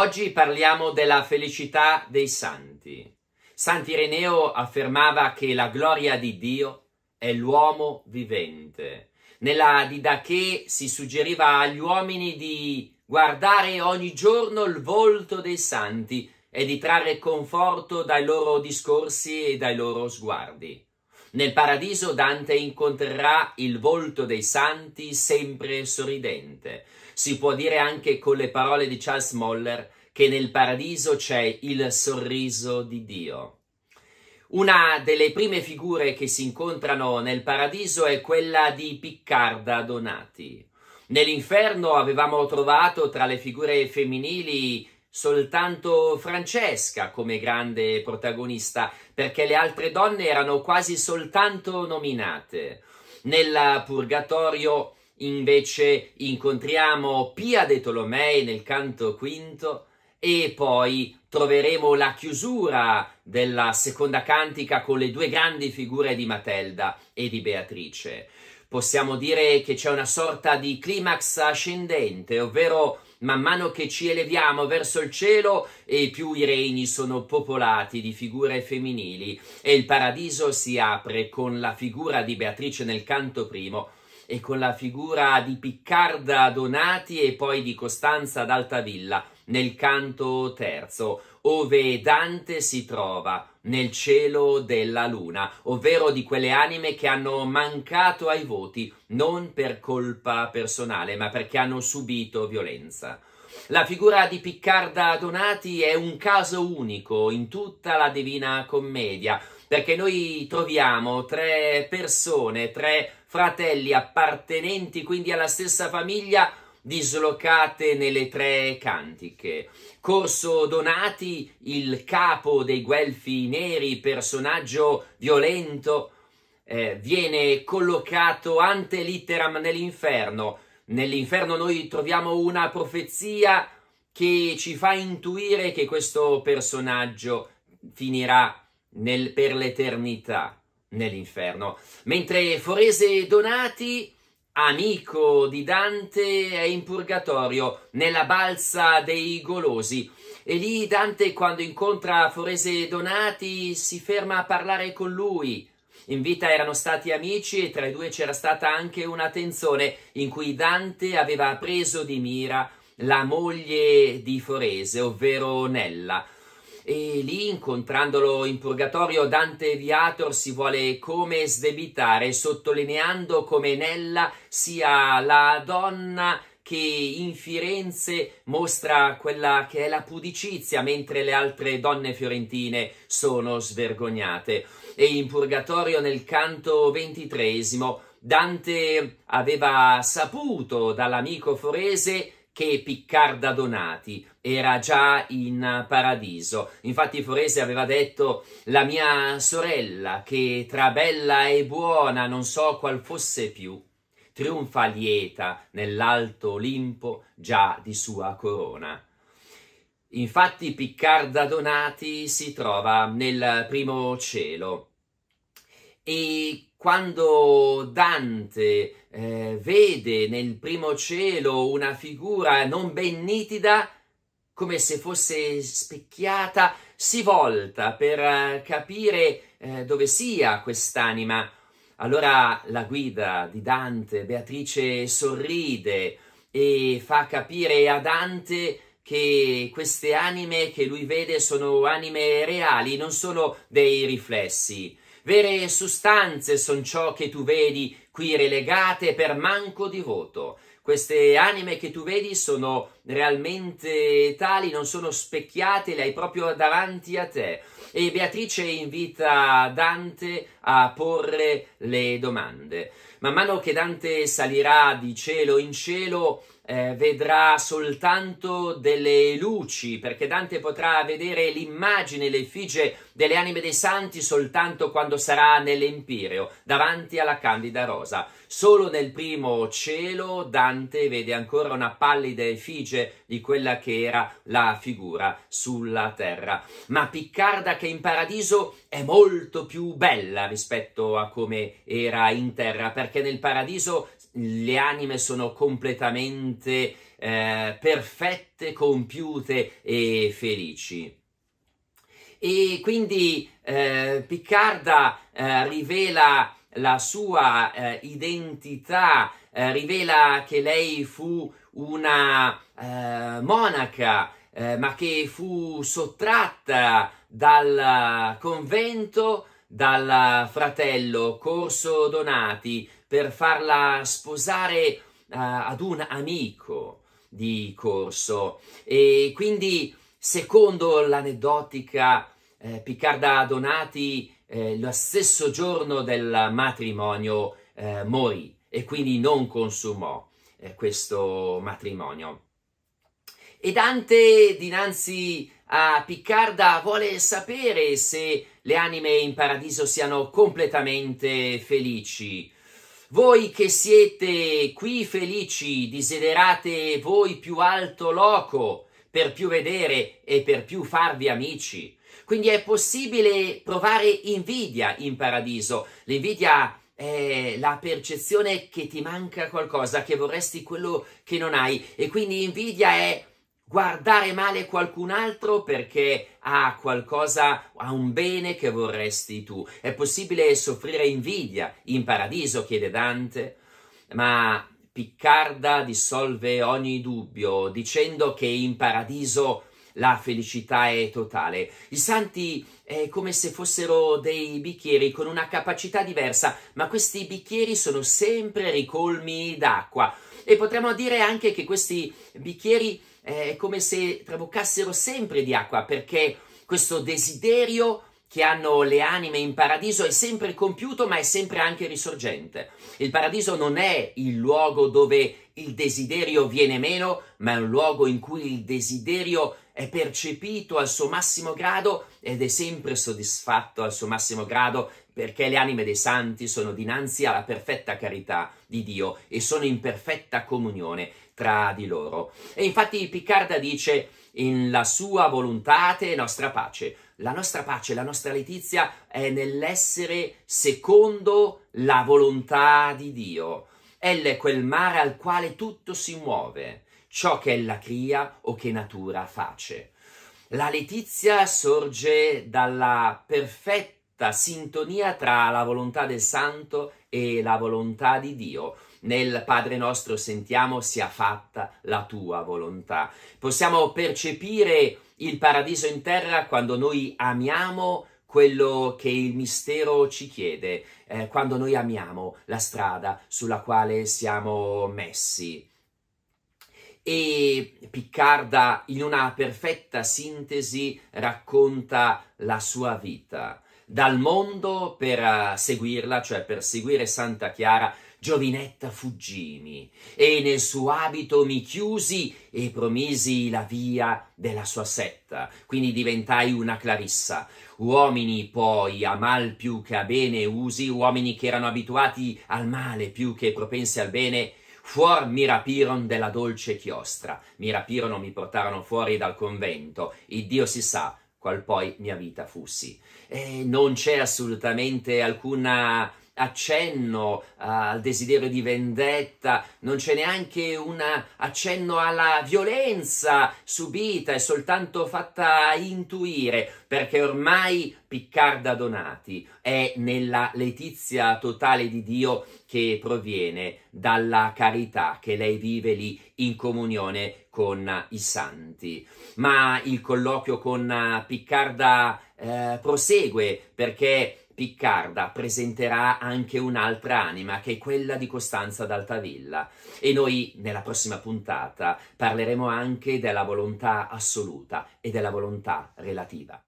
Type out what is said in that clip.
Oggi parliamo della felicità dei santi. Sant'Ireneo affermava che la gloria di Dio è l'uomo vivente. Nella Didache si suggeriva agli uomini di guardare ogni giorno il volto dei santi e di trarre conforto dai loro discorsi e dai loro sguardi. Nel paradiso Dante incontrerà il volto dei santi sempre sorridente, si può dire anche con le parole di Charles Moller che nel paradiso c'è il sorriso di Dio. Una delle prime figure che si incontrano nel paradiso è quella di Piccarda Donati. Nell'inferno avevamo trovato tra le figure femminili soltanto Francesca come grande protagonista, perché le altre donne erano quasi soltanto nominate. Nel purgatorio invece incontriamo Pia de Tolomei nel canto quinto e poi troveremo la chiusura della seconda cantica con le due grandi figure di Matelda e di Beatrice. Possiamo dire che c'è una sorta di climax ascendente, ovvero man mano che ci eleviamo verso il cielo e più i regni sono popolati di figure femminili e il paradiso si apre con la figura di Beatrice nel canto primo e con la figura di Piccarda Donati e poi di Costanza d'Altavilla nel canto terzo, ove Dante si trova nel cielo della luna, ovvero di quelle anime che hanno mancato ai voti non per colpa personale, ma perché hanno subito violenza. La figura di Piccarda Donati è un caso unico in tutta la Divina Commedia, perché noi troviamo tre persone, tre fratelli appartenenti quindi alla stessa famiglia dislocate nelle tre cantiche. Corso Donati, il capo dei Guelfi Neri, personaggio violento, eh, viene collocato ante litteram nell'inferno. Nell'inferno noi troviamo una profezia che ci fa intuire che questo personaggio finirà nel, per l'eternità nell'inferno. Mentre Forese Donati, amico di Dante, è in purgatorio, nella balsa dei golosi. E lì Dante, quando incontra Forese Donati, si ferma a parlare con lui. In vita erano stati amici e tra i due c'era stata anche una tensione in cui Dante aveva preso di mira la moglie di Forese, ovvero Nella e lì incontrandolo in purgatorio Dante Viator si vuole come sdebitare sottolineando come Nella sia la donna che in Firenze mostra quella che è la pudicizia mentre le altre donne fiorentine sono svergognate e in purgatorio nel canto ventitresimo Dante aveva saputo dall'amico forese che Piccarda Donati era già in paradiso. Infatti Forese aveva detto la mia sorella che tra bella e buona non so qual fosse più, trionfa lieta nell'alto Olimpo già di sua corona. Infatti Piccarda Donati si trova nel primo cielo e quando Dante eh, vede nel primo cielo una figura non ben nitida, come se fosse specchiata, si volta per eh, capire eh, dove sia quest'anima. Allora la guida di Dante, Beatrice, sorride e fa capire a Dante che queste anime che lui vede sono anime reali, non solo dei riflessi. Vere sostanze sono ciò che tu vedi qui relegate per manco di voto. Queste anime che tu vedi sono realmente tali, non sono specchiate, le hai proprio davanti a te e Beatrice invita Dante a porre le domande. Man mano che Dante salirà di cielo in cielo, eh, vedrà soltanto delle luci, perché Dante potrà vedere l'immagine, l'effigie delle anime dei santi soltanto quando sarà nell'Empireo, davanti alla candida rosa. Solo nel primo cielo Dante vede ancora una pallida effigie di quella che era la figura sulla terra. Ma Piccarda che in paradiso è molto più bella rispetto a come era in terra, perché nel paradiso le anime sono completamente eh, perfette, compiute e felici. E quindi eh, Piccarda eh, rivela la sua eh, identità, eh, rivela che lei fu una eh, monaca, ma che fu sottratta dal eh, convento, dal eh, fratello Corso Donati per farla sposare uh, ad un amico di Corso e quindi secondo l'aneddotica eh, Piccarda Donati eh, lo stesso giorno del matrimonio eh, morì e quindi non consumò questo matrimonio. E Dante dinanzi a Piccarda vuole sapere se le anime in paradiso siano completamente felici. Voi che siete qui felici, desiderate voi più alto loco, per più vedere e per più farvi amici. Quindi è possibile provare invidia in paradiso. L'invidia è la percezione che ti manca qualcosa, che vorresti quello che non hai. E quindi invidia è guardare male qualcun altro perché ha qualcosa, ha un bene che vorresti tu. È possibile soffrire invidia in paradiso, chiede Dante, ma Piccarda dissolve ogni dubbio dicendo che in paradiso la felicità è totale. I santi è come se fossero dei bicchieri con una capacità diversa, ma questi bicchieri sono sempre ricolmi d'acqua. E potremmo dire anche che questi bicchieri eh, è come se traboccassero sempre di acqua perché questo desiderio che hanno le anime in paradiso è sempre compiuto ma è sempre anche risorgente. Il paradiso non è il luogo dove il desiderio viene meno, ma è un luogo in cui il desiderio è percepito al suo massimo grado ed è sempre soddisfatto al suo massimo grado perché le anime dei santi sono dinanzi alla perfetta carità di Dio e sono in perfetta comunione tra di loro. E infatti Piccarda dice in la sua volontà volontate nostra pace. La nostra pace, la nostra letizia è nell'essere secondo la volontà di Dio. Ella è quel mare al quale tutto si muove, ciò che ella cria o che natura face. La letizia sorge dalla perfetta sintonia tra la volontà del santo e la volontà di Dio, nel Padre nostro sentiamo sia fatta la tua volontà. Possiamo percepire il paradiso in terra quando noi amiamo quello che il mistero ci chiede, eh, quando noi amiamo la strada sulla quale siamo messi. E Piccarda, in una perfetta sintesi, racconta la sua vita dal mondo per eh, seguirla, cioè per seguire Santa Chiara, giovinetta fuggimi, e nel suo abito mi chiusi e promisi la via della sua setta, quindi diventai una Clarissa. Uomini poi a mal più che a bene usi, uomini che erano abituati al male più che propensi al bene, fuor mi rapiron della dolce chiostra, mi rapirono, mi portarono fuori dal convento, il Dio si sa, qual poi mia vita fussi. E non c'è assolutamente alcuna accenno eh, al desiderio di vendetta, non c'è neanche un accenno alla violenza subita, è soltanto fatta intuire, perché ormai Piccarda Donati è nella letizia totale di Dio che proviene dalla carità che lei vive lì in comunione con i santi. Ma il colloquio con Piccarda eh, prosegue perché Piccarda presenterà anche un'altra anima, che è quella di Costanza d'Altavilla. E noi, nella prossima puntata, parleremo anche della volontà assoluta e della volontà relativa.